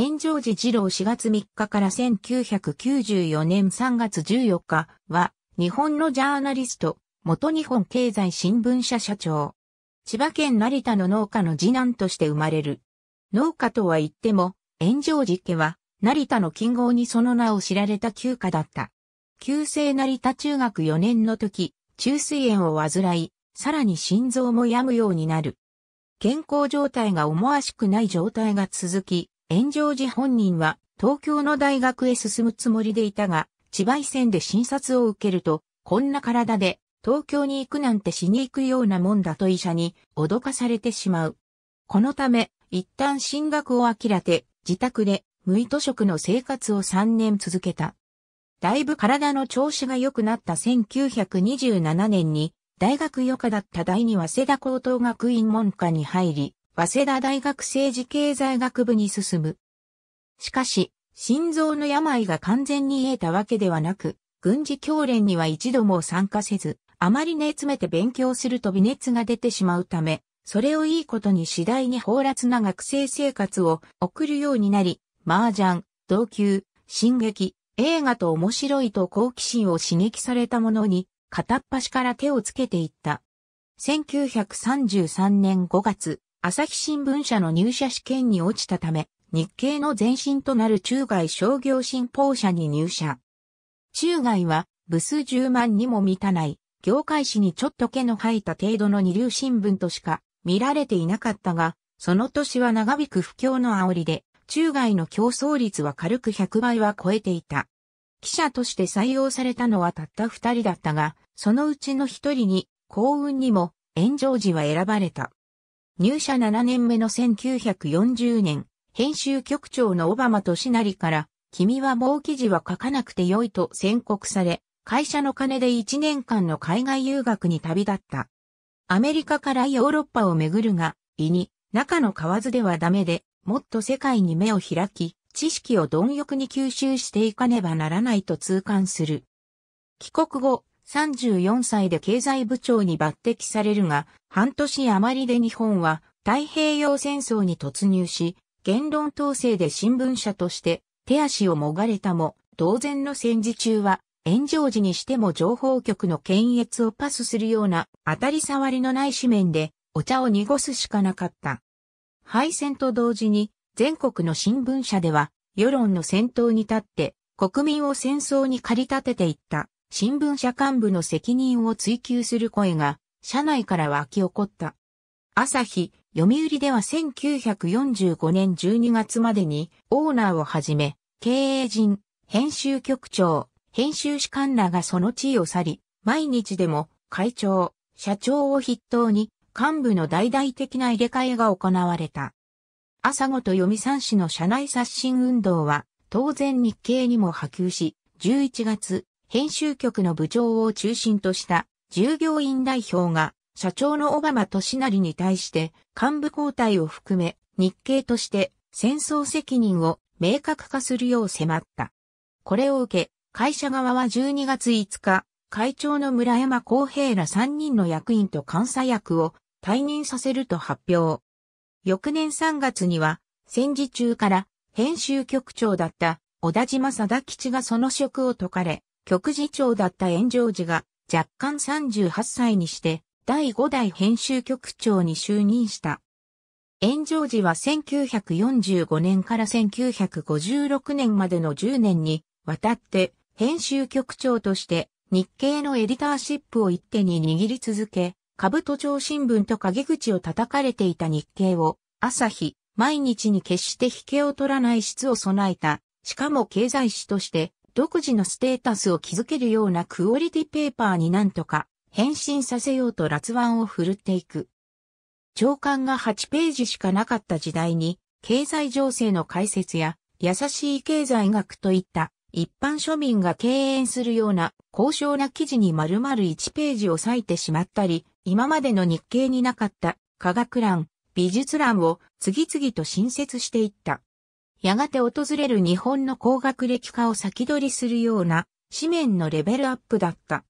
炎上寺二郎4月3日から1994年3月14日は、日本のジャーナリスト、元日本経済新聞社社長。千葉県成田の農家の次男として生まれる。農家とは言っても、炎上寺家は、成田の近郷にその名を知られた旧家だった。旧制成田中学4年の時、中水炎を患い、さらに心臓も病むようになる。健康状態が思わしくない状態が続き、炎上時本人は東京の大学へ進むつもりでいたが、千葉医線で診察を受けると、こんな体で東京に行くなんてしに行くようなもんだと医者に脅かされてしまう。このため、一旦進学を諦め、自宅で無意図職の生活を3年続けた。だいぶ体の調子が良くなった1927年に、大学余科だった第二は瀬田高等学院門下に入り、早稲田大学政治経済学部に進む。しかし、心臓の病が完全に得たわけではなく、軍事教練には一度も参加せず、あまり寝詰めて勉強すると微熱が出てしまうため、それをいいことに次第に放辣な学生生活を送るようになり、麻雀、同級、進撃、映画と面白いと好奇心を刺激されたものに、片っ端から手をつけていった。1933年5月、朝日新聞社の入社試験に落ちたため、日系の前身となる中外商業新報社に入社。中外は部数十万にも満たない、業界史にちょっと毛の生えた程度の二流新聞としか見られていなかったが、その年は長引く不況の煽りで、中外の競争率は軽く100倍は超えていた。記者として採用されたのはたった二人だったが、そのうちの一人に幸運にも炎上時は選ばれた。入社7年目の1940年、編集局長のオバマとシナリから、君はもう記事は書かなくてよいと宣告され、会社の金で1年間の海外留学に旅立った。アメリカからヨーロッパを巡るが、胃に、中の蛙ではダメで、もっと世界に目を開き、知識を貪欲に吸収していかねばならないと痛感する。帰国後、34歳で経済部長に抜擢されるが、半年余りで日本は太平洋戦争に突入し、言論統制で新聞社として手足をもがれたも、当然の戦時中は炎上時にしても情報局の検閲をパスするような当たり障りのない紙面でお茶を濁すしかなかった。敗戦と同時に全国の新聞社では世論の先頭に立って国民を戦争に駆り立てていった。新聞社幹部の責任を追及する声が、社内から湧き起こった。朝日、読売では1945年12月までに、オーナーをはじめ、経営陣、編集局長、編集士官らがその地位を去り、毎日でも会長、社長を筆頭に幹部の大々的な入れ替えが行われた。朝ごと読三市の社内刷新運動は当然日経にも波及し、11月編集局の部長を中心とした従業員代表が社長の小浜俊成に対して幹部交代を含め日経として戦争責任を明確化するよう迫った。これを受け、会社側は12月5日、会長の村山公平ら3人の役員と監査役を退任させると発表。翌年3月には、戦時中から編集局長だった小田島貞吉がその職を解かれ、局次長だった炎上寺が若干38歳にして第5代編集局長に就任した。炎上寺は1945年から1956年までの10年にわたって編集局長として日経のエディターシップを一手に握り続け、株都庁新聞と陰口を叩かれていた日経を朝日、毎日に決して引けを取らない質を備えた、しかも経済誌として独自のステータスを築けるようなクオリティペーパーになんとか変身させようと辣腕を振るっていく。長官が8ページしかなかった時代に、経済情勢の解説や、優しい経済学といった一般庶民が敬遠するような高尚な記事に丸々1ページを割いてしまったり、今までの日経になかった科学欄、美術欄を次々と新設していった。やがて訪れる日本の高学歴化を先取りするような、紙面のレベルアップだった。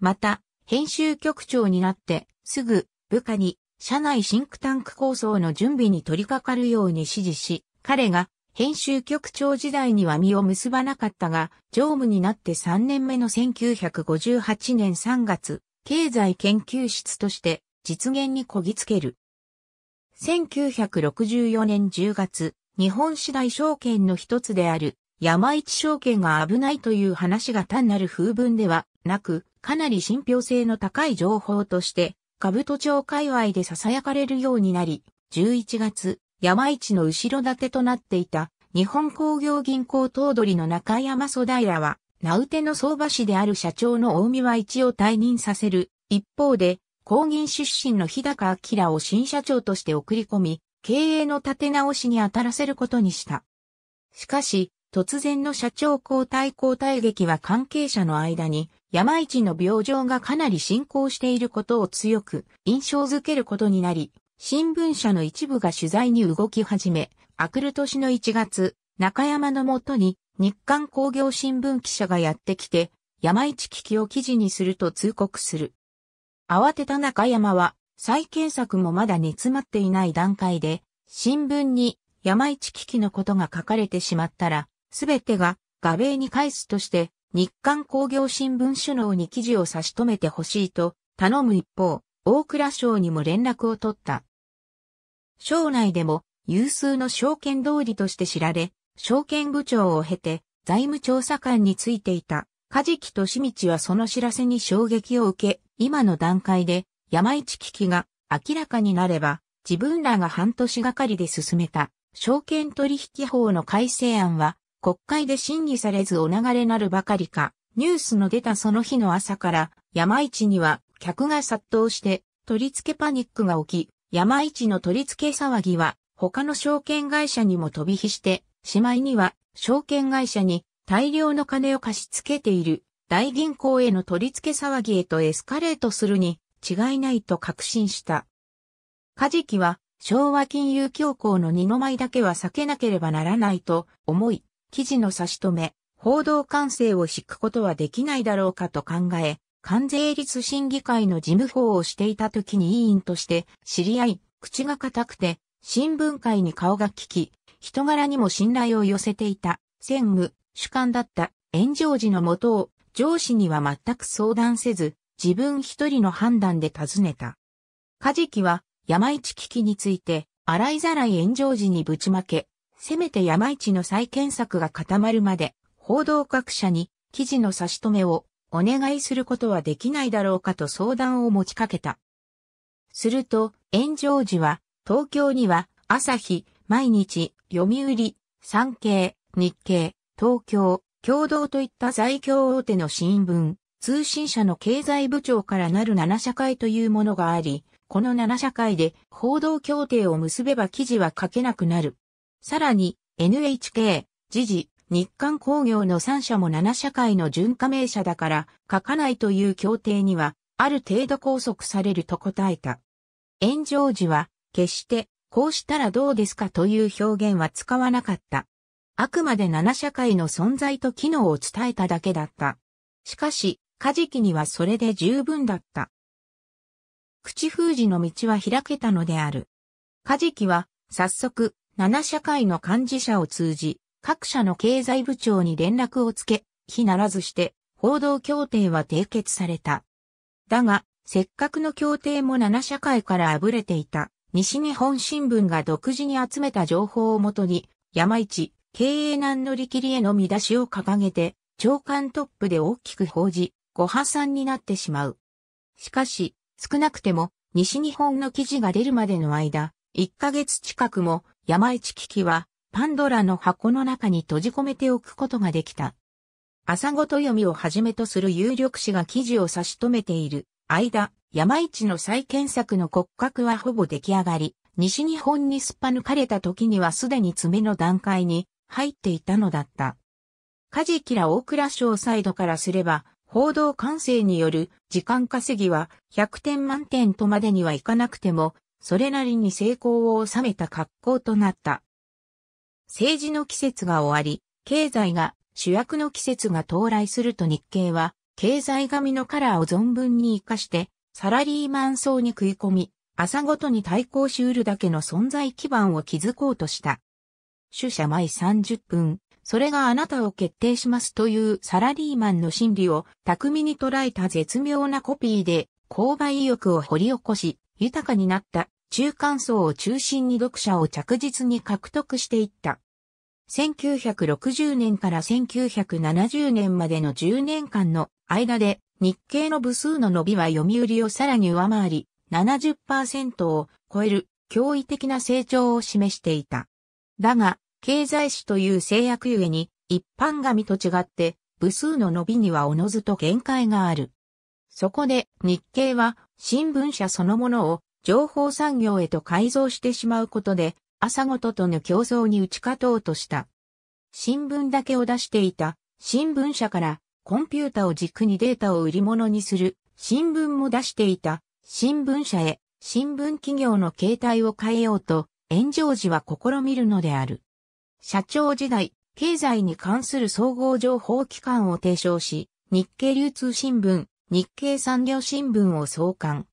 また、編集局長になって、すぐ、部下に、社内シンクタンク構想の準備に取り掛かるように指示し、彼が、編集局長時代には身を結ばなかったが、常務になって3年目の1958年3月、経済研究室として実現にこぎつける。1964年10月、日本四大証券の一つである山一証券が危ないという話が単なる風文ではなく、かなり信憑性の高い情報として、株都庁界隈で囁かれるようになり、11月、山一の後ろ盾となっていた、日本工業銀行頭取の中山蘇平は、名うての相場師である社長の大見は一を退任させる。一方で、公銀出身の日高明を新社長として送り込み、経営の立て直しに当たらせることにした。しかし、突然の社長交代交代劇は関係者の間に、山市の病状がかなり進行していることを強く印象づけることになり、新聞社の一部が取材に動き始め、明くる年の1月、中山のもとに日刊工業新聞記者がやってきて、山市危機を記事にすると通告する。慌てた中山は再検索もまだ煮詰まっていない段階で、新聞に山市危機のことが書かれてしまったら、すべてが画米に返すとして、日刊工業新聞首脳に記事を差し止めてほしいと頼む一方、大倉省にも連絡を取った。省内でも有数の証券通りとして知られ、証券部長を経て財務調査官についていた、梶木み道はその知らせに衝撃を受け、今の段階で山市危機が明らかになれば、自分らが半年がかりで進めた証券取引法の改正案は国会で審議されずお流れなるばかりか、ニュースの出たその日の朝から山市には客が殺到して取り付けパニックが起き、山市の取り付け騒ぎは他の証券会社にも飛び火して、しまいには証券会社に大量の金を貸し付けている大銀行への取り付け騒ぎへとエスカレートするに違いないと確信した。カジキは昭和金融恐慌の二の舞だけは避けなければならないと思い、記事の差し止め、報道管制を敷くことはできないだろうかと考え、関税率審議会の事務法をしていた時に委員として知り合い、口が固くて、新聞会に顔が利き、人柄にも信頼を寄せていた、専務、主幹だった、炎上時のもとを、上司には全く相談せず、自分一人の判断で尋ねた。カジキは山市危機について洗いざらい炎上時にぶちまけ、せめて山市の再検索が固まるまで報道各社に記事の差し止めをお願いすることはできないだろうかと相談を持ちかけた。すると、炎上時は、東京には、朝日、毎日、読売、産経、日経、東京、共同といった在京大手の新聞、通信社の経済部長からなる7社会というものがあり、この7社会で報道協定を結べば記事は書けなくなる。さらに NHK、時事、日刊工業の3社も7社会の準加盟社だから書かないという協定にはある程度拘束されると答えた。炎上時は決してこうしたらどうですかという表現は使わなかった。あくまで7社会の存在と機能を伝えただけだった。しかし、カジキにはそれで十分だった。口封じの道は開けたのである。カジキは、早速、7社会の幹事者を通じ、各社の経済部長に連絡をつけ、非ならずして、報道協定は締結された。だが、せっかくの協定も7社会からあぶれていた、西日本新聞が独自に集めた情報をもとに、山市、経営難乗り切りへの見出しを掲げて、長官トップで大きく報じ、ご破産になってしまう。しかし、少なくても西日本の記事が出るまでの間、1ヶ月近くも山市危機はパンドラの箱の中に閉じ込めておくことができた。朝ごと読みをはじめとする有力紙が記事を差し止めている間、山市の再検索の骨格はほぼ出来上がり、西日本にすっぱ抜かれた時にはすでに爪の段階に入っていたのだった。カジキラ大倉省サイドからすれば、報道管制による時間稼ぎは100点満点とまでにはいかなくても、それなりに成功を収めた格好となった。政治の季節が終わり、経済が主役の季節が到来すると日経は、経済紙のカラーを存分に活かして、サラリーマン層に食い込み、朝ごとに対抗しうるだけの存在基盤を築こうとした。主毎30分、それがあなたを決定しますというサラリーマンの心理を巧みに捉えた絶妙なコピーで購買意欲を掘り起こし、豊かになった中間層を中心に読者を着実に獲得していった。1960年から1970年までの10年間の間で日経の部数の伸びは読売をさらに上回り70%を超える驚異的な成長を示していた。だが経済史という制約ゆえに、一般紙と違って、部数の伸びにはおのずと限界がある。そこで日経は新聞社そのものを情報産業へと改造してしまうことで朝ごととの競争に打ち勝とうとした。新聞だけを出していた新聞社からコンピュータを軸にデータを売り物にする新聞も出していた新聞社へ新聞企業の形態を変えようと炎上時は試みるのである。社長時代、経済に関する総合情報機関を提唱し、日経流通新聞、日経産業新聞を創刊。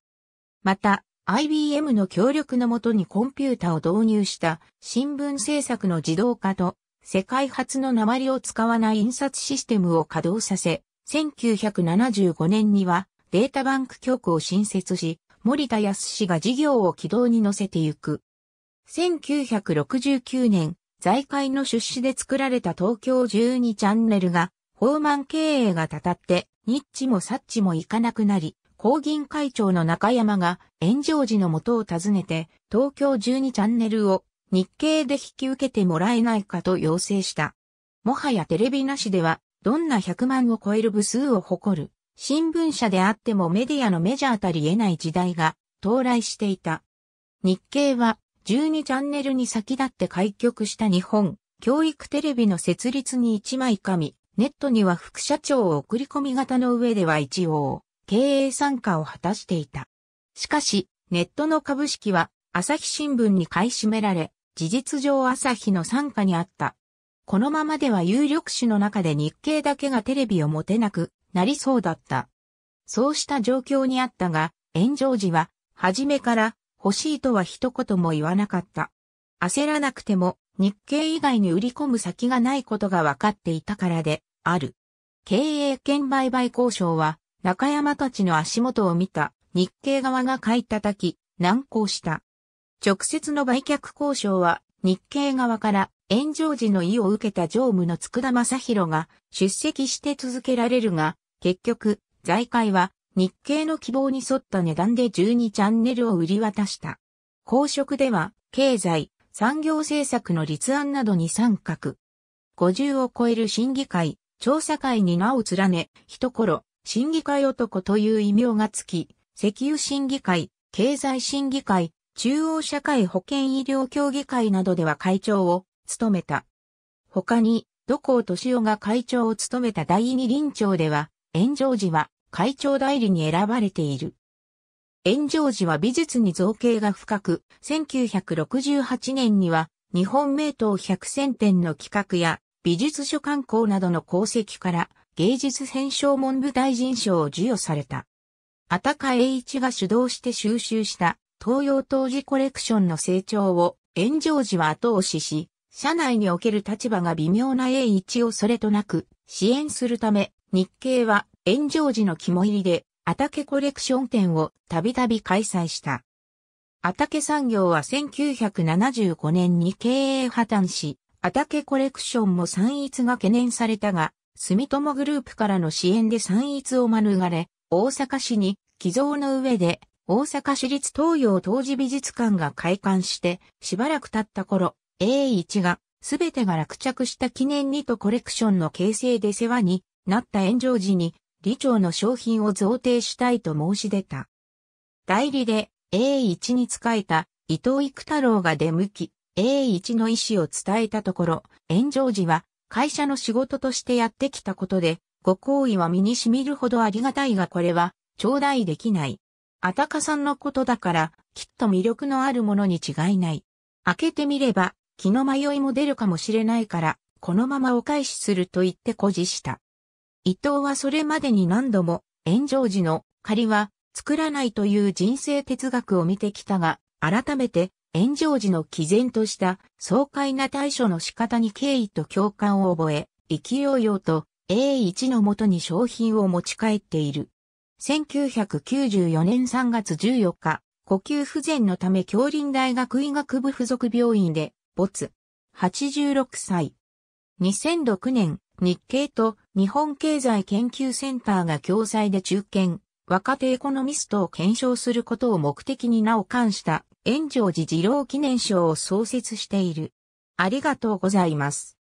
また、IBM の協力のもとにコンピュータを導入した新聞制作の自動化と世界初の鉛を使わない印刷システムを稼働させ、1975年にはデータバンク局を新設し、森田康氏が事業を軌道に乗せてゆく。1969年、財界の出資で作られた東京12チャンネルが、放満経営がたたって、ニッチもサッチも行かなくなり、公銀会長の中山が炎上時の元を訪ねて、東京12チャンネルを日経で引き受けてもらえないかと要請した。もはやテレビなしでは、どんな100万を超える部数を誇る、新聞社であってもメディアのメジャーたり得ない時代が到来していた。日経は12チャンネルに先立って開局した日本教育テレビの設立に一枚紙、ネットには副社長を送り込み型の上では一応、経営参加を果たしていた。しかし、ネットの株式は朝日新聞に買い占められ、事実上朝日の参加にあった。このままでは有力紙の中で日経だけがテレビを持てなくなりそうだった。そうした状況にあったが、炎上時は、初めから欲しいとは一言も言わなかった。焦らなくても、日経以外に売り込む先がないことが分かっていたからで、ある。経営権売買交渉は、中山たちの足元を見た日経側が買い叩き、難航した。直接の売却交渉は、日経側から炎上時の意を受けた常務の佃正宏が出席して続けられるが、結局、財界は日経の希望に沿った値段で12チャンネルを売り渡した。公職では、経済、産業政策の立案などに参画。50を超える審議会、調査会に名を連ね、一頃、審議会男という異名がつき、石油審議会、経済審議会、中央社会保険医療協議会などでは会長を務めた。他に、土光敏夫が会長を務めた第二臨調では、炎上時は会長代理に選ばれている。炎上寺は美術に造形が深く、1968年には日本名刀百選展の企画や美術書観光などの功績から芸術編賞文部大臣賞を授与された。あたか栄一が主導して収集した東洋当時コレクションの成長を炎上寺は後押しし、社内における立場が微妙な栄一をそれとなく支援するため、日経は炎上時の肝入りで、あたけコレクション展をたびたび開催した。あたけ産業は1975年に経営破綻し、あたけコレクションも散逸が懸念されたが、住友グループからの支援で散逸を免れ、大阪市に寄贈の上で、大阪市立東洋当時美術館が開館して、しばらく経った頃、A1 が、すべてが落着した記念にとコレクションの形成で世話になった炎上時に理長の商品を贈呈したいと申し出た。代理で A1 に仕えた伊藤育太郎が出向き、A1 の意思を伝えたところ、炎上時は会社の仕事としてやってきたことで、ご行為は身に染みるほどありがたいがこれは、頂戴できない。あたかさんのことだから、きっと魅力のあるものに違いない。開けてみれば、気の迷いも出るかもしれないから、このままお返しすると言って誇示した。伊藤はそれまでに何度も炎上時の仮は作らないという人生哲学を見てきたが、改めて炎上時の毅然とした爽快な対処の仕方に敬意と共感を覚え、勢いようと A1 のもとに商品を持ち帰っている。1994年3月14日、呼吸不全のため京林大学医学部附属病院で、没。86歳。2006年、日経と日本経済研究センターが教材で中堅、若手エコノミストを検証することを目的に名を冠した、炎上寺二郎記念賞を創設している。ありがとうございます。